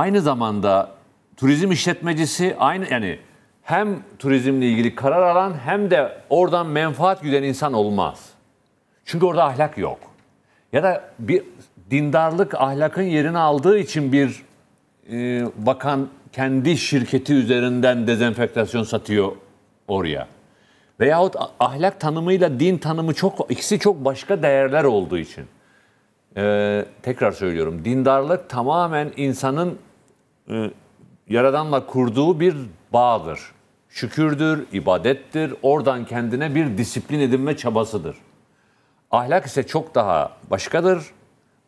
aynı zamanda turizm işletmecisi aynı yani hem turizmle ilgili karar alan hem de oradan menfaat güden insan olmaz. Çünkü orada ahlak yok. Ya da bir dindarlık ahlakın yerini aldığı için bir e, bakan kendi şirketi üzerinden dezenfektasyon satıyor oraya. Veyahut ahlak tanımıyla din tanımı çok ikisi çok başka değerler olduğu için. Ee, tekrar söylüyorum dindarlık tamamen insanın e, Yaradan'la kurduğu bir bağdır. Şükürdür, ibadettir. Oradan kendine bir disiplin edinme çabasıdır. Ahlak ise çok daha başkadır.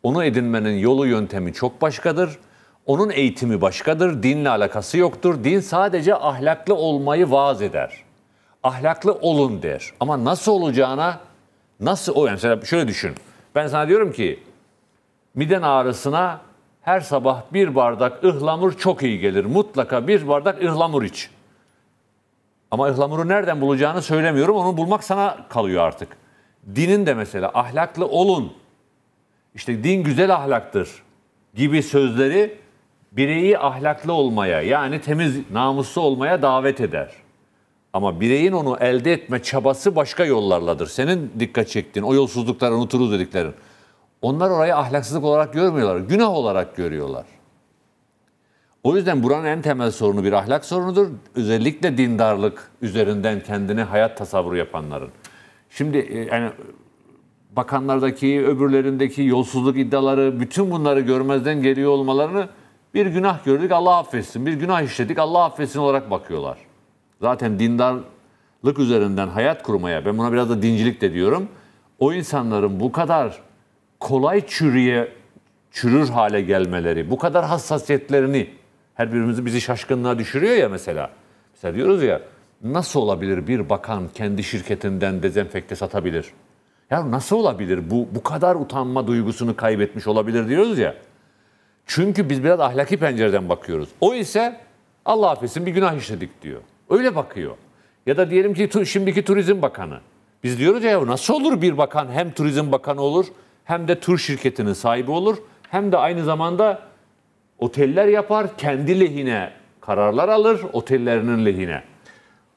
Onu edinmenin yolu yöntemi çok başkadır. Onun eğitimi başkadır. Dinle alakası yoktur. Din sadece ahlaklı olmayı vaaz eder. Ahlaklı olun der. Ama nasıl olacağına nasıl o yani şöyle düşün. Ben sana diyorum ki miden ağrısına her sabah bir bardak ıhlamur çok iyi gelir. Mutlaka bir bardak ıhlamur iç. Ama ıhlamuru nereden bulacağını söylemiyorum. Onu bulmak sana kalıyor artık. Dinin de mesela ahlaklı olun. İşte din güzel ahlaktır gibi sözleri bireyi ahlaklı olmaya yani temiz namuslu olmaya davet eder. Ama bireyin onu elde etme çabası başka yollarladır. Senin dikkat çektiğin o yolsuzluklar unuturuz dediklerin. Onlar orayı ahlaksızlık olarak görmüyorlar, günah olarak görüyorlar. O yüzden buranın en temel sorunu bir ahlak sorunudur. Özellikle dindarlık üzerinden kendine hayat tasavvuru yapanların. Şimdi e, yani bakanlardaki, öbürlerindeki yolsuzluk iddiaları, bütün bunları görmezden geliyor olmalarını bir günah gördük Allah affetsin, bir günah işledik Allah affetsin olarak bakıyorlar. Zaten dindarlık üzerinden hayat kurmaya, ben buna biraz da dincilik de diyorum. O insanların bu kadar kolay çürüye çürür hale gelmeleri, bu kadar hassasiyetlerini her birimizi bizi şaşkınlığa düşürüyor ya mesela. Mesela diyoruz ya nasıl olabilir bir bakan kendi şirketinden dezenfekte satabilir? Ya nasıl olabilir bu bu kadar utanma duygusunu kaybetmiş olabilir diyoruz ya. Çünkü biz biraz ahlaki pencereden bakıyoruz. O ise Allah affetsin bir günah işledik diyor. Öyle bakıyor. Ya da diyelim ki şimdiki Turizm Bakanı. Biz diyoruz ya nasıl olur bir bakan hem Turizm Bakanı olur hem de tur şirketinin sahibi olur hem de aynı zamanda oteller yapar, kendi lehine kararlar alır, otellerinin lehine.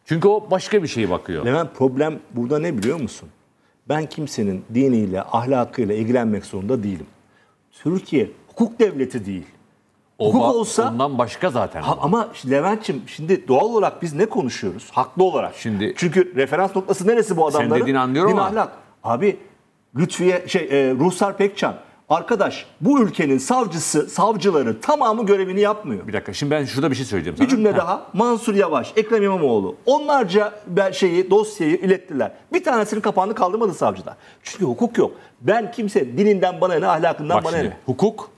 Çünkü o başka bir şey bakıyor. Levent problem burada ne biliyor musun? Ben kimsenin diniyle, ahlakıyla ilgilenmek zorunda değilim. Türkiye hukuk devleti değil. O hukuk olsa ondan başka zaten. Ha, ama Leventçim şimdi doğal olarak biz ne konuşuyoruz? Haklı olarak. Şimdi Çünkü referans noktası neresi bu adamların? Sen dediğini anlıyorum Din ama. ahlak. Abi Lütfiye şey e, Ruhsar Pekcan arkadaş bu ülkenin savcısı, savcıları tamamı görevini yapmıyor. Bir dakika şimdi ben şurada bir şey söyleyeceğim sana. Bir cümle ha. daha. Mansur Yavaş, Ekrem İmamoğlu onlarca şeyi dosyayı ilettiler. Bir tanesinin kapağını kaldırmadı savcıda. Çünkü hukuk yok. Ben kimse dininden bana ne, ahlakından Bak bana şimdi, ne. Hukuk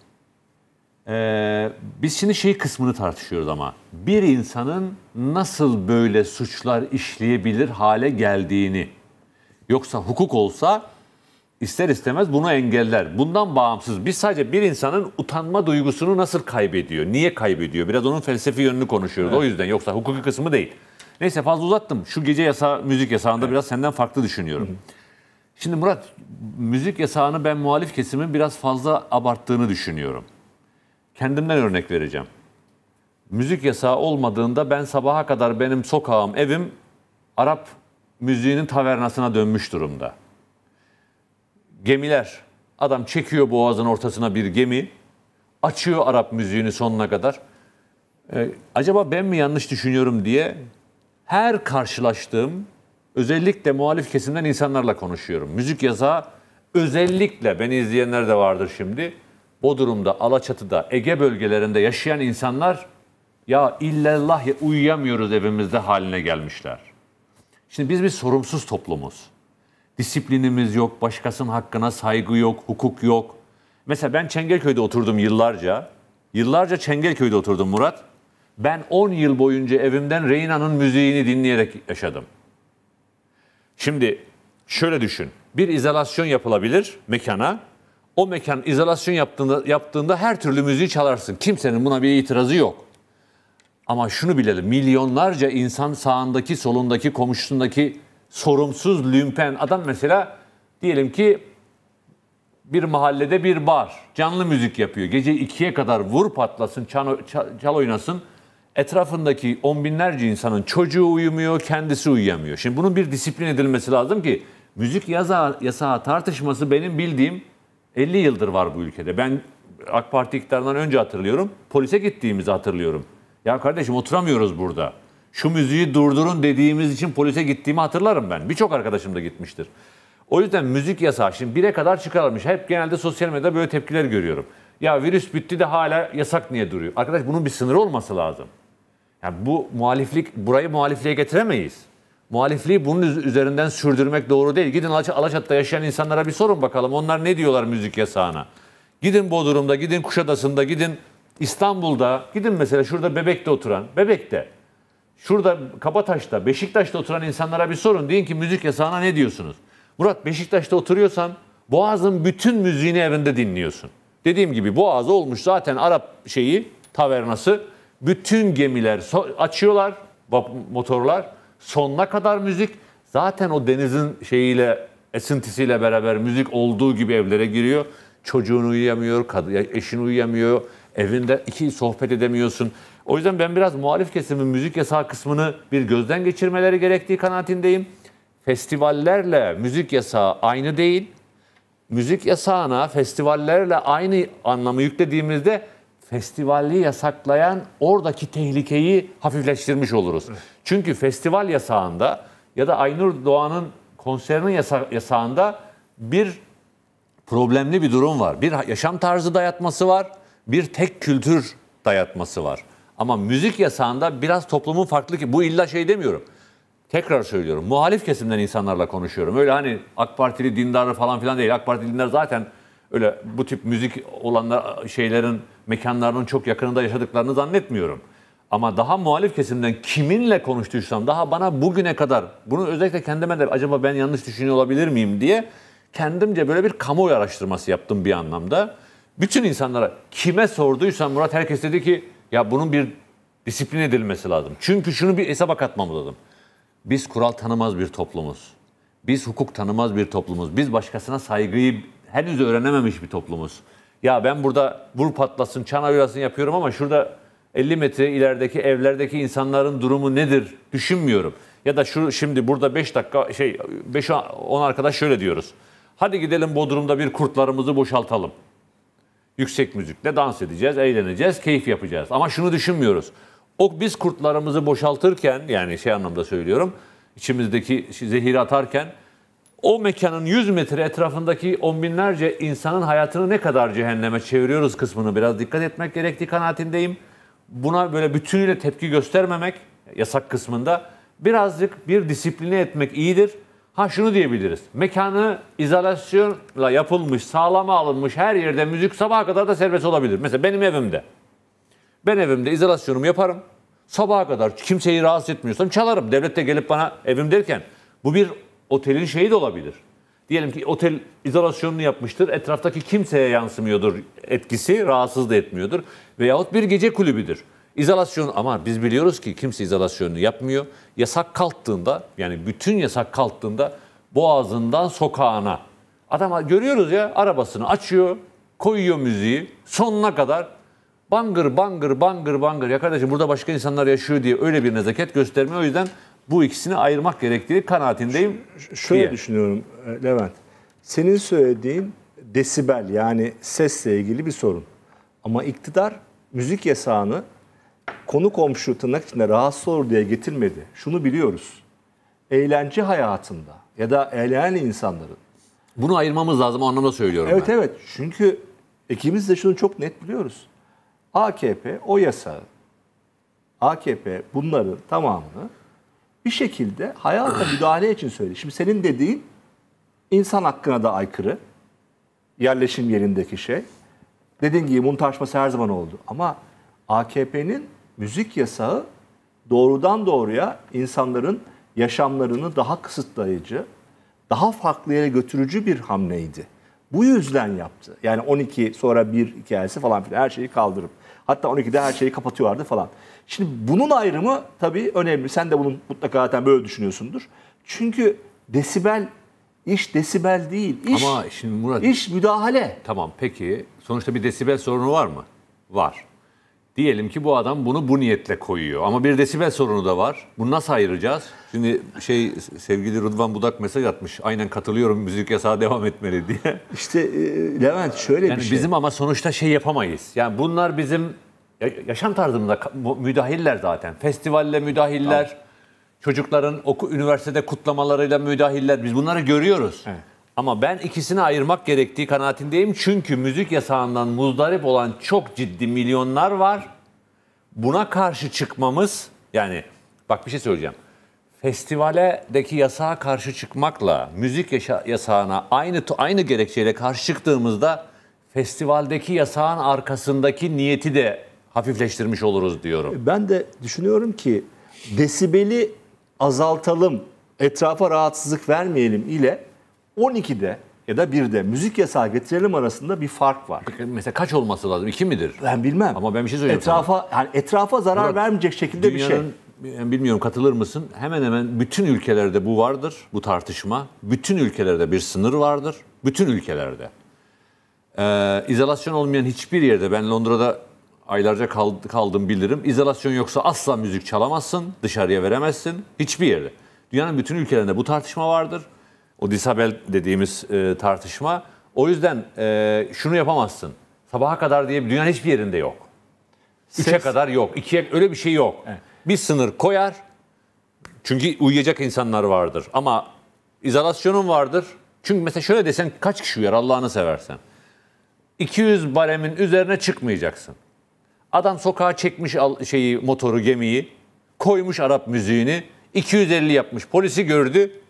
ee, biz şimdi şey kısmını tartışıyoruz ama bir insanın nasıl böyle suçlar işleyebilir hale geldiğini. Yoksa hukuk olsa ister istemez bunu engeller. Bundan bağımsız biz sadece bir insanın utanma duygusunu nasıl kaybediyor, niye kaybediyor? Biraz onun felsefi yönünü konuşuyoruz evet. o yüzden yoksa hukuki kısmı değil. Neyse fazla uzattım. Şu gece yasa müzik yasağında evet. biraz senden farklı düşünüyorum. Hı hı. Şimdi Murat müzik yasağını ben muhalif kesimin biraz fazla abarttığını düşünüyorum. Kendimden örnek vereceğim. Müzik yasağı olmadığında ben sabaha kadar benim sokağım, evim Arap müziğinin tavernasına dönmüş durumda gemiler. Adam çekiyor boğazın ortasına bir gemi. Açıyor Arap müziğini sonuna kadar. Ee, acaba ben mi yanlış düşünüyorum diye her karşılaştığım özellikle muhalif kesimden insanlarla konuşuyorum. Müzik yasağı özellikle beni izleyenler de vardır şimdi. Bodrum'da, Alaçatı'da, Ege bölgelerinde yaşayan insanlar ya illallah ya uyuyamıyoruz evimizde haline gelmişler. Şimdi biz bir sorumsuz toplumuz. Disiplinimiz yok, başkasının hakkına saygı yok, hukuk yok. Mesela ben Çengelköy'de oturdum yıllarca. Yıllarca Çengelköy'de oturdum Murat. Ben 10 yıl boyunca evimden Reina'nın müziğini dinleyerek yaşadım. Şimdi şöyle düşün. Bir izolasyon yapılabilir mekana. O mekan izolasyon yaptığında, yaptığında her türlü müziği çalarsın. Kimsenin buna bir itirazı yok. Ama şunu bilelim. Milyonlarca insan sağındaki, solundaki, komşusundaki sorumsuz, lümpen adam mesela diyelim ki bir mahallede bir bar canlı müzik yapıyor. Gece ikiye kadar vur patlasın, çan, çal, oynasın. Etrafındaki on binlerce insanın çocuğu uyumuyor, kendisi uyuyamıyor. Şimdi bunun bir disiplin edilmesi lazım ki müzik yaza, yasağı tartışması benim bildiğim 50 yıldır var bu ülkede. Ben AK Parti iktidarından önce hatırlıyorum. Polise gittiğimizi hatırlıyorum. Ya kardeşim oturamıyoruz burada şu müziği durdurun dediğimiz için polise gittiğimi hatırlarım ben. Birçok arkadaşım da gitmiştir. O yüzden müzik yasağı şimdi 1'e kadar çıkarılmış. Hep genelde sosyal medyada böyle tepkiler görüyorum. Ya virüs bitti de hala yasak niye duruyor? Arkadaş bunun bir sınırı olması lazım. Yani bu muhaliflik, burayı muhalifliğe getiremeyiz. Muhalifliği bunun üzerinden sürdürmek doğru değil. Gidin Alaçat'ta yaşayan insanlara bir sorun bakalım. Onlar ne diyorlar müzik yasağına? Gidin Bodrum'da, gidin Kuşadası'nda, gidin İstanbul'da, gidin mesela şurada Bebek'te oturan, Bebek'te. Şurada Kabataş'ta, Beşiktaş'ta oturan insanlara bir sorun. Deyin ki müzik yasağına ne diyorsunuz? Murat Beşiktaş'ta oturuyorsan Boğaz'ın bütün müziğini evinde dinliyorsun. Dediğim gibi Boğaz olmuş zaten Arap şeyi, tavernası. Bütün gemiler açıyorlar, motorlar. Sonuna kadar müzik. Zaten o denizin şeyiyle, esintisiyle beraber müzik olduğu gibi evlere giriyor. Çocuğun uyuyamıyor, kad- eşin uyuyamıyor. Evinde iki sohbet edemiyorsun. O yüzden ben biraz muhalif kesimin müzik yasağı kısmını bir gözden geçirmeleri gerektiği kanaatindeyim. Festivallerle müzik yasağı aynı değil. Müzik yasağına festivallerle aynı anlamı yüklediğimizde festivali yasaklayan oradaki tehlikeyi hafifleştirmiş oluruz. Çünkü festival yasağında ya da Aynur Doğan'ın konserinin yasa yasağında bir problemli bir durum var. Bir yaşam tarzı dayatması var, bir tek kültür dayatması var. Ama müzik yasağında biraz toplumun farklı ki bu illa şey demiyorum. Tekrar söylüyorum. Muhalif kesimden insanlarla konuşuyorum. Öyle hani AK Partili dindarı falan filan değil. AK Partili dindar zaten öyle bu tip müzik olanlar şeylerin mekanlarının çok yakınında yaşadıklarını zannetmiyorum. Ama daha muhalif kesimden kiminle konuştuysam daha bana bugüne kadar bunu özellikle kendime de acaba ben yanlış düşünüyor olabilir miyim diye kendimce böyle bir kamuoyu araştırması yaptım bir anlamda. Bütün insanlara kime sorduysam Murat herkes dedi ki ya bunun bir disiplin edilmesi lazım. Çünkü şunu bir hesaba katmamız lazım. Biz kural tanımaz bir toplumuz. Biz hukuk tanımaz bir toplumuz. Biz başkasına saygıyı henüz öğrenememiş bir toplumuz. Ya ben burada vur patlasın, çan avirasını yapıyorum ama şurada 50 metre ilerideki evlerdeki insanların durumu nedir düşünmüyorum. Ya da şu şimdi burada 5 dakika şey 5 10 arkadaş şöyle diyoruz. Hadi gidelim Bodrum'da bir kurtlarımızı boşaltalım. Yüksek müzikle dans edeceğiz, eğleneceğiz, keyif yapacağız. Ama şunu düşünmüyoruz. O biz kurtlarımızı boşaltırken yani şey anlamda söylüyorum içimizdeki zehir atarken o mekanın 100 metre etrafındaki on binlerce insanın hayatını ne kadar cehenneme çeviriyoruz kısmını biraz dikkat etmek gerektiği kanaatindeyim. Buna böyle bütünüyle tepki göstermemek yasak kısmında birazcık bir disipline etmek iyidir. Ha şunu diyebiliriz. Mekanı izolasyonla yapılmış, sağlama alınmış her yerde müzik sabaha kadar da serbest olabilir. Mesela benim evimde. Ben evimde izolasyonumu yaparım. Sabaha kadar kimseyi rahatsız etmiyorsam çalarım. Devlet de gelip bana evim derken bu bir otelin şeyi de olabilir. Diyelim ki otel izolasyonunu yapmıştır. Etraftaki kimseye yansımıyordur etkisi, rahatsız da etmiyordur. Veyahut bir gece kulübüdür. İzolasyon ama biz biliyoruz ki kimse izolasyonunu yapmıyor. Yasak kalktığında yani bütün yasak kalktığında boğazından sokağına. Adam görüyoruz ya arabasını açıyor, koyuyor müziği sonuna kadar bangır bangır bangır bangır. Ya kardeşim burada başka insanlar yaşıyor diye öyle bir nezaket göstermiyor. O yüzden bu ikisini ayırmak gerektiği kanaatindeyim. Ş- şöyle diye. düşünüyorum e, Levent. Senin söylediğin desibel yani sesle ilgili bir sorun. Ama iktidar müzik yasağını konu komşu tırnak içinde rahatsız olur diye getirmedi. Şunu biliyoruz. Eğlence hayatında ya da eğlenen insanların. Bunu ayırmamız lazım o anlamda söylüyorum Evet ben. evet çünkü ikimiz de şunu çok net biliyoruz. AKP o yasağı, AKP bunların tamamını bir şekilde hayata müdahale için söylüyor. Şimdi senin dediğin insan hakkına da aykırı yerleşim yerindeki şey. Dediğin gibi bunun tartışması her zaman oldu. Ama AKP'nin müzik yasağı doğrudan doğruya insanların yaşamlarını daha kısıtlayıcı, daha farklı yere götürücü bir hamleydi. Bu yüzden yaptı. Yani 12 sonra 1 hikayesi falan filan her şeyi kaldırıp. Hatta 12'de her şeyi kapatıyorlardı falan. Şimdi bunun ayrımı tabii önemli. Sen de bunun mutlaka zaten böyle düşünüyorsundur. Çünkü desibel iş desibel değil. İş, Ama şimdi Murat... iş müdahale. Tamam peki. Sonuçta bir desibel sorunu var mı? Var. Diyelim ki bu adam bunu bu niyetle koyuyor. Ama bir desibel sorunu da var. Bunu nasıl ayıracağız? Şimdi şey sevgili Rıdvan Budak mesaj atmış. Aynen katılıyorum müzik yasağı devam etmeli diye. İşte e, Levent şöyle yani bir şey. Bizim ama sonuçta şey yapamayız. Yani bunlar bizim yaşam tarzımda müdahiller zaten. Festivalle müdahiller, tamam. çocukların oku, üniversitede kutlamalarıyla müdahiller. Biz bunları görüyoruz. Evet. Ama ben ikisini ayırmak gerektiği kanaatindeyim. Çünkü müzik yasağından muzdarip olan çok ciddi milyonlar var. Buna karşı çıkmamız yani bak bir şey söyleyeceğim. Festivaledeki yasağa karşı çıkmakla müzik yaşa- yasağına aynı aynı gerekçeyle karşı çıktığımızda festivaldeki yasağın arkasındaki niyeti de hafifleştirmiş oluruz diyorum. E, ben de düşünüyorum ki desibeli azaltalım, etrafa rahatsızlık vermeyelim ile 12'de ya da 1'de müzik yasağı getirelim arasında bir fark var. Mesela kaç olması lazım? 2 midir? Ben bilmem. Ama ben bir şey söyleyeyim. Etrafa sana. yani etrafa zarar Murat, vermeyecek şekilde bir şey. Yani bilmiyorum katılır mısın? Hemen hemen bütün ülkelerde bu vardır bu tartışma. Bütün ülkelerde bir sınır vardır. Bütün ülkelerde. Ee, izolasyon olmayan hiçbir yerde ben Londra'da aylarca kaldım bilirim. İzolasyon yoksa asla müzik çalamazsın, dışarıya veremezsin hiçbir yerde. Dünyanın bütün ülkelerinde bu tartışma vardır. O disabel dediğimiz e, tartışma. O yüzden e, şunu yapamazsın. Sabaha kadar diye dünyanın hiçbir yerinde yok. Üçe Ses... kadar yok. İkiye öyle bir şey yok. Evet. Bir sınır koyar. Çünkü uyuyacak insanlar vardır. Ama izolasyonun vardır. Çünkü mesela şöyle desen kaç kişi uyar Allah'ını seversen. 200 baremin üzerine çıkmayacaksın. Adam sokağa çekmiş şeyi motoru gemiyi, koymuş Arap müziğini, 250 yapmış. Polisi gördü,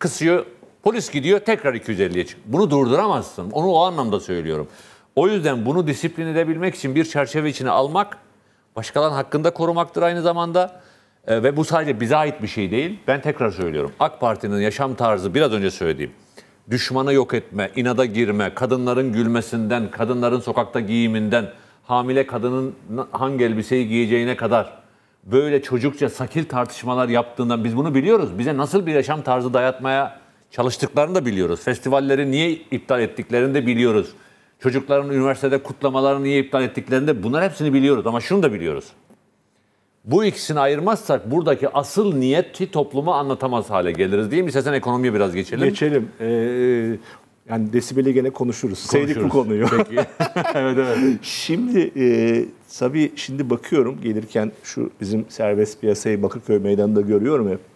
kısıyor. Polis gidiyor tekrar 250'ye çık. Bunu durduramazsın. Onu o anlamda söylüyorum. O yüzden bunu disiplin edebilmek için bir çerçeve içine almak, başkalarının hakkında korumaktır aynı zamanda. E, ve bu sadece bize ait bir şey değil. Ben tekrar söylüyorum. AK Parti'nin yaşam tarzı biraz önce söylediğim. Düşmanı yok etme, inada girme, kadınların gülmesinden, kadınların sokakta giyiminden, hamile kadının hangi elbiseyi giyeceğine kadar böyle çocukça sakil tartışmalar yaptığından biz bunu biliyoruz. Bize nasıl bir yaşam tarzı dayatmaya çalıştıklarını da biliyoruz. Festivalleri niye iptal ettiklerini de biliyoruz. Çocukların üniversitede kutlamalarını niye iptal ettiklerini de bunlar hepsini biliyoruz ama şunu da biliyoruz. Bu ikisini ayırmazsak buradaki asıl niyeti toplumu anlatamaz hale geliriz değil mi? İstersen ekonomiye biraz geçelim. Geçelim. Ee, yani desibeli gene konuşuruz. konuşuruz. Sevdik bu konuyu. Peki. evet evet. Şimdi e, tabii şimdi bakıyorum gelirken şu bizim serbest piyasayı Bakırköy Meydanı'nda görüyorum hep.